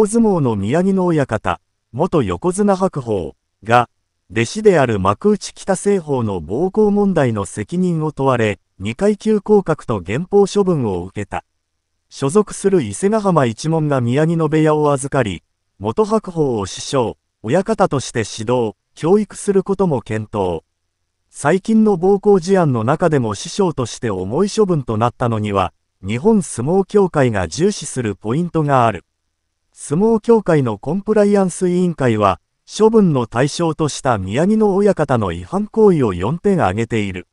大相撲の宮城野親方、元横綱白鵬が、弟子である幕内北西方の暴行問題の責任を問われ、2階級降格と減俸処分を受けた。所属する伊勢ヶ浜一門が宮城野部屋を預かり、元白鵬を師匠、親方として指導、教育することも検討。最近の暴行事案の中でも師匠として重い処分となったのには、日本相撲協会が重視するポイントがある。相撲協会のコンプライアンス委員会は、処分の対象とした宮城野親方の違反行為を4点挙げている。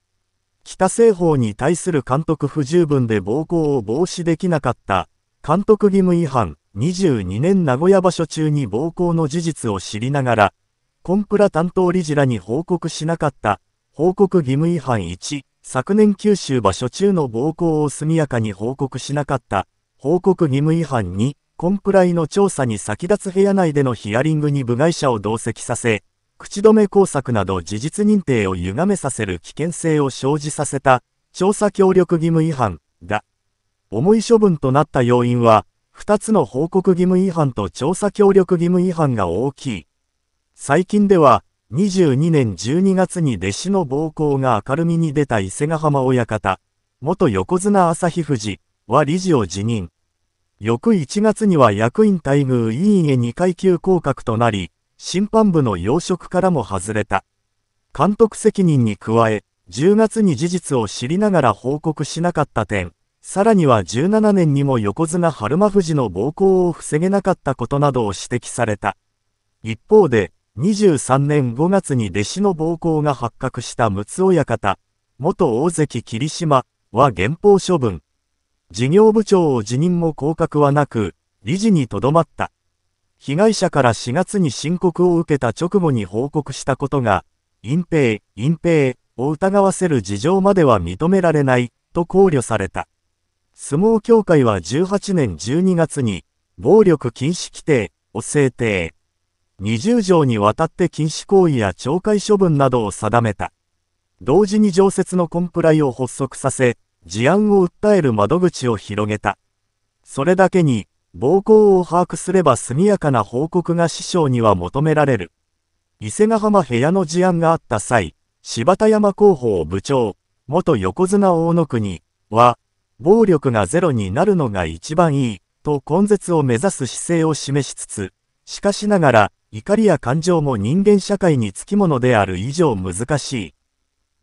北西方に対する監督不十分で暴行を防止できなかった、監督義務違反22年名古屋場所中に暴行の事実を知りながら、コンプラ担当理事らに報告しなかった、報告義務違反1、昨年九州場所中の暴行を速やかに報告しなかった、報告義務違反2、コンプライの調査に先立つ部屋内でのヒアリングに部外者を同席させ、口止め工作など事実認定を歪めさせる危険性を生じさせた調査協力義務違反だ。重い処分となった要因は、2つの報告義務違反と調査協力義務違反が大きい。最近では、22年12月に弟子の暴行が明るみに出た伊勢ヶ浜親方、元横綱朝日富士は理事を辞任。翌1月には役員待遇委員へ2階級降格となり、審判部の要職からも外れた。監督責任に加え、10月に事実を知りながら報告しなかった点、さらには17年にも横綱春馬富士の暴行を防げなかったことなどを指摘された。一方で、23年5月に弟子の暴行が発覚した六つ。親方、元大関霧島は減俸処分。事業部長を辞任も降格はなく、理事にとどまった。被害者から4月に申告を受けた直後に報告したことが、隠蔽、隠蔽を疑わせる事情までは認められないと考慮された。相撲協会は18年12月に、暴力禁止規定を制定。20条にわたって禁止行為や懲戒処分などを定めた。同時に常設のコンプライを発足させ、事案を訴える窓口を広げた。それだけに、暴行を把握すれば速やかな報告が師匠には求められる。伊勢ヶ浜部屋の事案があった際、柴田山広報部長、元横綱大野国は、暴力がゼロになるのが一番いい、と根絶を目指す姿勢を示しつつ、しかしながら、怒りや感情も人間社会につきものである以上難し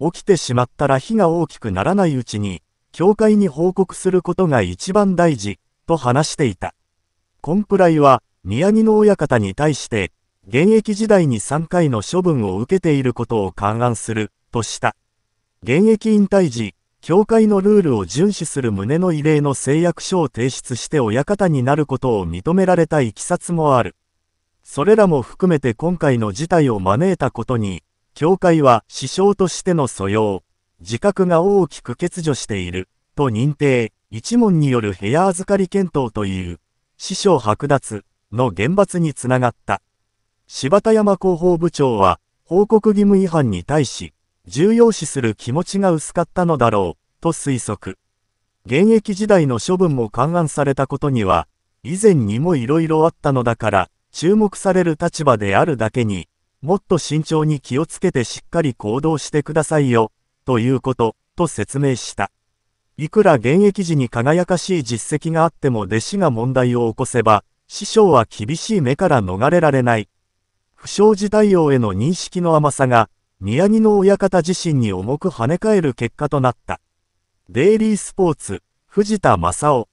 い。起きてしまったら火が大きくならないうちに、教会に報告することが一番大事、と話していた。コンプライは、宮城の親方に対して、現役時代に3回の処分を受けていることを勘案する、とした。現役引退時、教会のルールを遵守する旨の異例の誓約書を提出して親方になることを認められたいきさつもある。それらも含めて今回の事態を招いたことに、教会は師匠としての素養、自覚が大きく欠如している、と認定、一門による部屋預かり検討という、師匠剥奪の厳罰につながった。柴田山広報部長は、報告義務違反に対し、重要視する気持ちが薄かったのだろう、と推測。現役時代の処分も勘案されたことには、以前にも色々あったのだから、注目される立場であるだけに、もっと慎重に気をつけてしっかり行動してくださいよ、ということ、と説明した。いくら現役時に輝かしい実績があっても弟子が問題を起こせば、師匠は厳しい目から逃れられない。不祥事対応への認識の甘さが、宮城の親方自身に重く跳ね返る結果となった。デイリースポーツ、藤田正夫。